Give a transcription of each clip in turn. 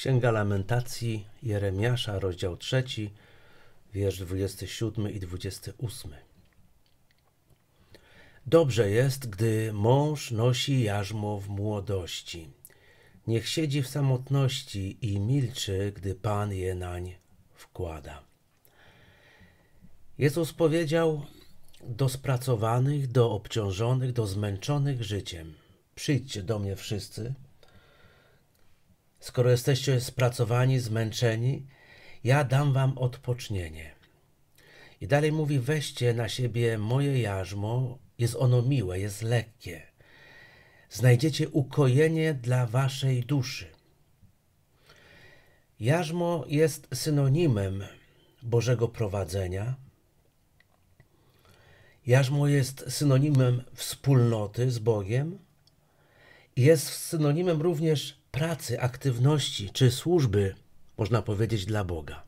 Księga Lamentacji Jeremiasza, rozdział 3, wiersz 27 i 28. Dobrze jest, gdy mąż nosi jarzmo w młodości. Niech siedzi w samotności i milczy, gdy Pan je nań wkłada. Jezus powiedział do spracowanych, do obciążonych, do zmęczonych życiem: Przyjdźcie do mnie wszyscy, skoro jesteście spracowani, zmęczeni, ja dam wam odpocznienie. I dalej mówi: Weźcie na siebie moje jarzmo, jest ono miłe, jest lekkie. Znajdziecie ukojenie dla waszej duszy. Jarzmo jest synonimem Bożego prowadzenia. Jarzmo jest synonimem wspólnoty z Bogiem. Jest synonimem również pracy, aktywności czy służby, można powiedzieć, dla Boga.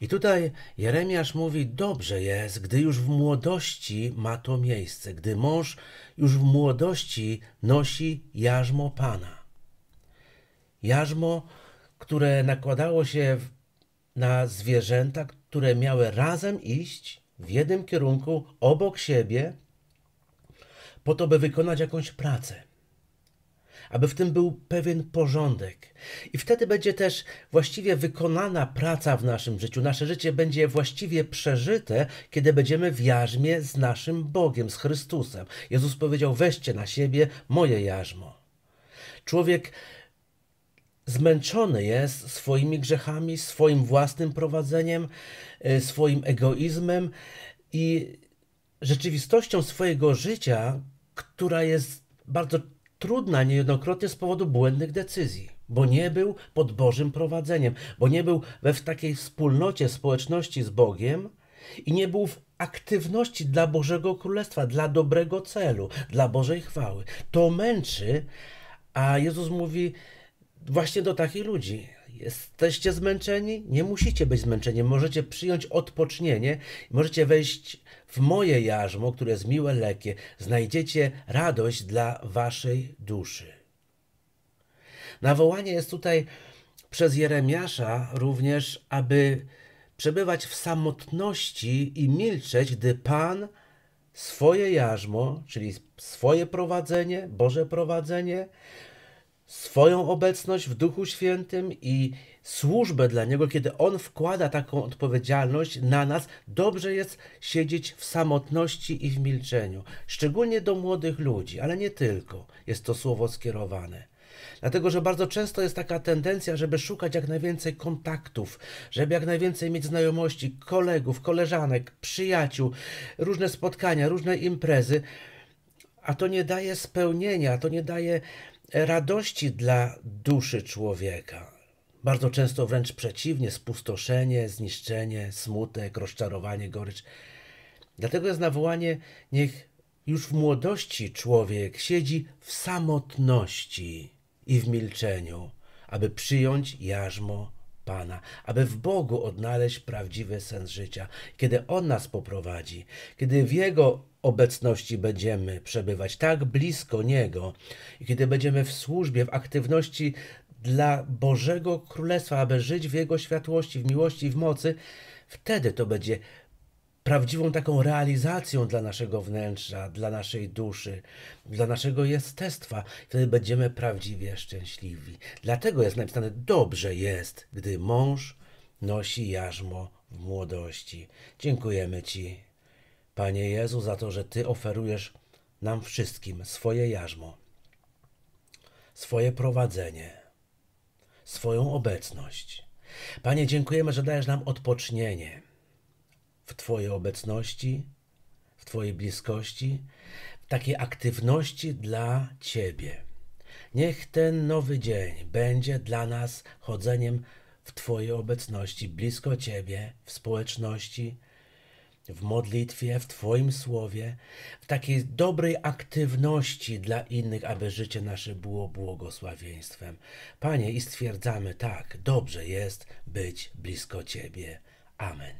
I tutaj Jeremiasz mówi: Dobrze jest, gdy już w młodości ma to miejsce, gdy mąż już w młodości nosi jarzmo Pana. Jarzmo, które nakładało się na zwierzęta, które miały razem iść w jednym kierunku, obok siebie, po to, by wykonać jakąś pracę aby w tym był pewien porządek. I wtedy będzie też właściwie wykonana praca w naszym życiu. Nasze życie będzie właściwie przeżyte, kiedy będziemy w jarzmie z naszym Bogiem, z Chrystusem. Jezus powiedział: Weźcie na siebie moje jarzmo. Człowiek zmęczony jest swoimi grzechami, swoim własnym prowadzeniem, y, swoim egoizmem i rzeczywistością swojego życia, która jest bardzo trudna niejednokrotnie z powodu błędnych decyzji, bo nie był pod Bożym prowadzeniem, bo nie był we w takiej wspólnocie, społeczności z Bogiem i nie był w aktywności dla Bożego Królestwa, dla dobrego celu, dla Bożej chwały. To męczy, a Jezus mówi właśnie do takich ludzi: Jesteście zmęczeni? Nie musicie być zmęczeni. Możecie przyjąć odpocznienie, możecie wejść w moje jarzmo, które jest miłe, lekkie. Znajdziecie radość dla waszej duszy. Nawołanie jest tutaj przez Jeremiasza również, aby przebywać w samotności i milczeć, gdy Pan swoje jarzmo, czyli swoje prowadzenie, Boże prowadzenie, swoją obecność w Duchu Świętym i służbę dla Niego, kiedy On wkłada taką odpowiedzialność na nas, dobrze jest siedzieć w samotności i w milczeniu, szczególnie do młodych ludzi, ale nie tylko jest to słowo skierowane. Dlatego, że bardzo często jest taka tendencja, żeby szukać jak najwięcej kontaktów, żeby jak najwięcej mieć znajomości, kolegów, koleżanek, przyjaciół, różne spotkania, różne imprezy, a to nie daje spełnienia, to nie daje radości dla duszy człowieka. Bardzo często wręcz przeciwnie, spustoszenie, zniszczenie, smutek, rozczarowanie, gorycz. Dlatego jest nawołanie, niech już w młodości człowiek siedzi w samotności i w milczeniu, aby przyjąć jarzmo Pana, aby w Bogu odnaleźć prawdziwy sens życia, kiedy On nas poprowadzi, kiedy w Jego obecności będziemy przebywać, tak blisko Niego i kiedy będziemy w służbie, w aktywności dla Bożego Królestwa, aby żyć w Jego światłości, w miłości, w mocy, wtedy to będzie prawdziwą taką realizacją dla naszego wnętrza, dla naszej duszy, dla naszego jestestwa. Wtedy będziemy prawdziwie szczęśliwi. Dlatego jest napisane: Dobrze jest, gdy mąż nosi jarzmo w młodości. Dziękujemy Ci, Panie Jezu, za to, że Ty oferujesz nam wszystkim swoje jarzmo, swoje prowadzenie, swoją obecność. Panie, dziękujemy, że dajesz nam odpocznienie w Twojej obecności, w Twojej bliskości, w takiej aktywności dla Ciebie. Niech ten nowy dzień będzie dla nas chodzeniem w Twojej obecności, blisko Ciebie, w społeczności, w modlitwie, w Twoim słowie, w takiej dobrej aktywności dla innych, aby życie nasze było błogosławieństwem. Panie, i stwierdzamy tak, dobrze jest być blisko Ciebie. Amen.